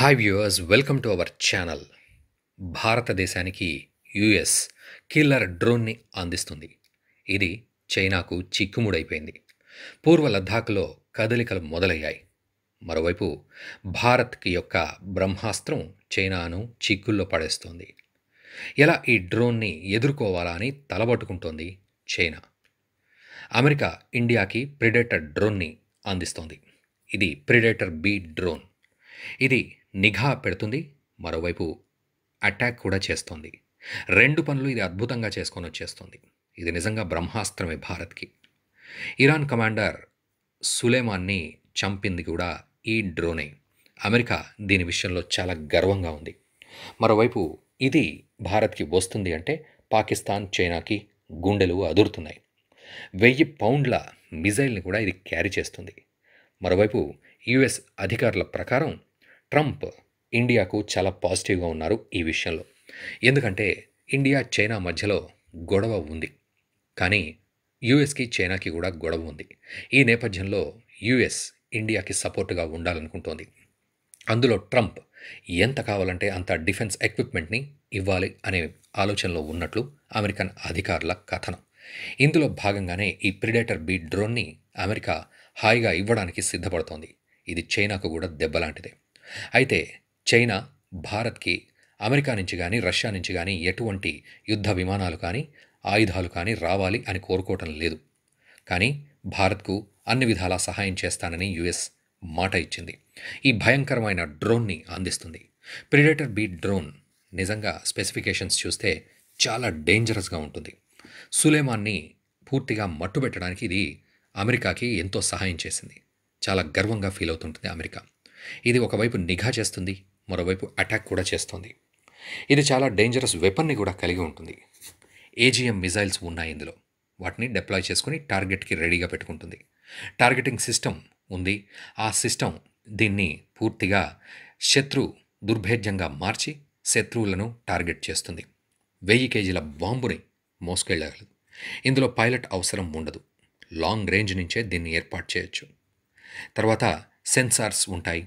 hi viewers welcome to our channel భారతదేశానికి US killer డ్రోన్ని అందిస్తుంది ఇది చైనాకు చిక్కుముడైపోయింది పూర్వ లద్దాఖ్లో కదలికలు మొదలయ్యాయి మరోవైపు భారత్కి యొక్క బ్రహ్మాస్త్రం చైనాను చిక్కుల్లో పడేస్తుంది ఎలా ఈ డ్రోన్ని ఎదుర్కోవాలా అని తలబట్టుకుంటోంది చైనా అమెరికా ఇండియాకి ప్రిడేటర్ డ్రోన్ని అందిస్తోంది ఇది ప్రిడేటర్ బీ డ్రోన్ ఇది నిఘా పెడుతుంది మరోవైపు అటాక్ కూడా చేస్తోంది రెండు పనులు ఇది అద్భుతంగా చేసుకొని వచ్చేస్తుంది ఇది నిజంగా బ్రహ్మాస్త్రమే భారత్కి ఇరాన్ కమాండర్ సులేమాన్ని చంపింది కూడా ఈ డ్రోనే అమెరికా దీని విషయంలో చాలా గర్వంగా ఉంది మరోవైపు ఇది భారత్కి వస్తుంది అంటే పాకిస్తాన్ చైనాకి గుండెలు అదురుతున్నాయి వెయ్యి పౌండ్ల మిజైల్ని కూడా ఇది క్యారీ చేస్తుంది మరోవైపు యుఎస్ అధికారుల ప్రకారం ట్రంప్ ఇండియాకు చాలా పాజిటివ్గా ఉన్నారు ఈ విషయంలో ఎందుకంటే ఇండియా చైనా మధ్యలో గొడవ ఉంది కానీ యుఎస్కి చైనాకి కూడా గొడవ ఉంది ఈ నేపథ్యంలో యుఎస్ ఇండియాకి సపోర్ట్గా ఉండాలనుకుంటోంది అందులో ట్రంప్ ఎంత కావాలంటే అంత డిఫెన్స్ ఎక్విప్మెంట్ని ఇవ్వాలి అనే ఆలోచనలో ఉన్నట్లు అమెరికన్ అధికారుల కథనం ఇందులో భాగంగానే ఈ ప్రిడేటర్ బీ డ్రోన్ని అమెరికా హాయిగా ఇవ్వడానికి సిద్ధపడుతోంది ఇది చైనాకు కూడా దెబ్బలాంటిదే అయితే చైనా భారత్కి అమెరికా నుంచి కానీ రష్యా నుంచి కానీ ఎటువంటి యుద్ధ విమానాలు కానీ ఆయుధాలు కానీ రావాలి అని కోరుకోవటం లేదు కానీ భారత్కు అన్ని విధాలా సహాయం చేస్తానని యుఎస్ మాట ఇచ్చింది ఈ భయంకరమైన డ్రోన్ని అందిస్తుంది ప్రిడేటర్ బీ డ్రోన్ నిజంగా స్పెసిఫికేషన్స్ చూస్తే చాలా డేంజరస్గా ఉంటుంది సులేమాన్ని పూర్తిగా మట్టుబెట్టడానికి ఇది అమెరికాకి ఎంతో సహాయం చేసింది చాలా గర్వంగా ఫీల్ అవుతుంటుంది అమెరికా ఇది ఒకవైపు నిఘా చేస్తుంది మరోవైపు అటాక్ కూడా చేస్తుంది ఇది చాలా డేంజరస్ వెపన్ని కూడా కలిగి ఉంటుంది ఏజిఎం మిజైల్స్ ఉన్నాయి ఇందులో వాటిని డిప్లాయ్ చేసుకుని టార్గెట్కి రెడీగా పెట్టుకుంటుంది టార్గెటింగ్ సిస్టమ్ ఉంది ఆ సిస్టమ్ దీన్ని పూర్తిగా శత్రు దుర్భేద్యంగా మార్చి శత్రువులను టార్గెట్ చేస్తుంది వెయ్యి కేజీల బాంబుని మోసుకెళ్ళగలదు ఇందులో పైలట్ అవసరం ఉండదు లాంగ్ రేంజ్ నుంచే దీన్ని ఏర్పాటు చేయొచ్చు తర్వాత సెన్సార్స్ ఉంటాయి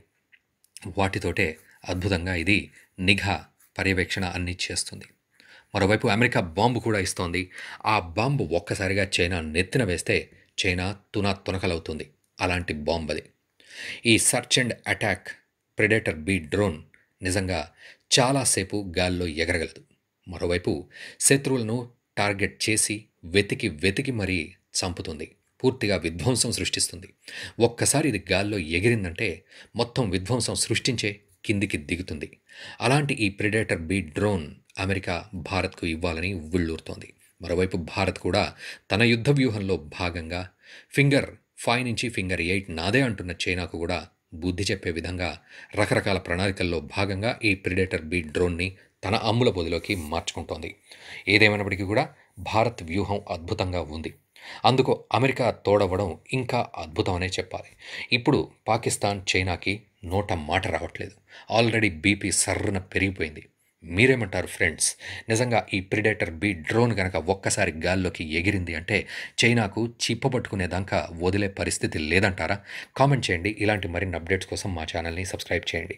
వాటితోటే అద్భుతంగా ఇది నిఘా పర్యవేక్షణ అన్ని చేస్తుంది మరోవైపు అమెరికా బాంబు కూడా ఇస్తోంది ఆ బాంబు ఒక్కసారిగా చైనా నెత్తిన వేస్తే చైనా తునా తునకలవుతుంది అలాంటి బాంబు అది ఈ search and attack predator B drone నిజంగా చాలాసేపు గాల్లో ఎగరగలదు మరోవైపు శత్రువులను టార్గెట్ చేసి వెతికి వెతికి మరీ చంపుతుంది పూర్తిగా విధ్వంసం సృష్టిస్తుంది ఒక్కసారి ఇది గాల్లో ఎగిరిందంటే మొత్తం విధ్వంసం సృష్టించే కిందికి దిగుతుంది అలాంటి ఈ ప్రిడేటర్ బీ డ్రోన్ అమెరికా భారత్కు ఇవ్వాలని ఉవ్విళ్ళూరుతోంది మరోవైపు భారత్ కూడా తన యుద్ధ వ్యూహంలో భాగంగా ఫింగర్ ఫైవ్ నుంచి ఫింగర్ ఎయిట్ నాదే అంటున్న చైనాకు కూడా బుద్ధి చెప్పే విధంగా రకరకాల ప్రణాళికల్లో భాగంగా ఈ ప్రిడేటర్ బీ డ్రోన్ని తన అమ్ముల పొదిలోకి మార్చుకుంటోంది ఏదేమైనప్పటికీ కూడా భారత్ వ్యూహం అద్భుతంగా ఉంది అందుకు అమెరికా తోడవడం ఇంకా అద్భుతమనే చెప్పాలి ఇప్పుడు పాకిస్తాన్ చైనాకి నోట మాట రావట్లేదు ఆల్రెడీ బీపీ సర్రున పెరిగిపోయింది మీరేమంటారు ఫ్రెండ్స్ నిజంగా ఈ ప్రిడేటర్ బి డ్రోన్ కనుక ఒక్కసారి గాల్లోకి ఎగిరింది అంటే చైనాకు చిప్పబట్టుకునేదాకా వదిలే పరిస్థితి లేదంటారా కామెంట్ చేయండి ఇలాంటి మరిన్ని అప్డేట్స్ కోసం మా ఛానల్ని సబ్స్క్రైబ్ చేయండి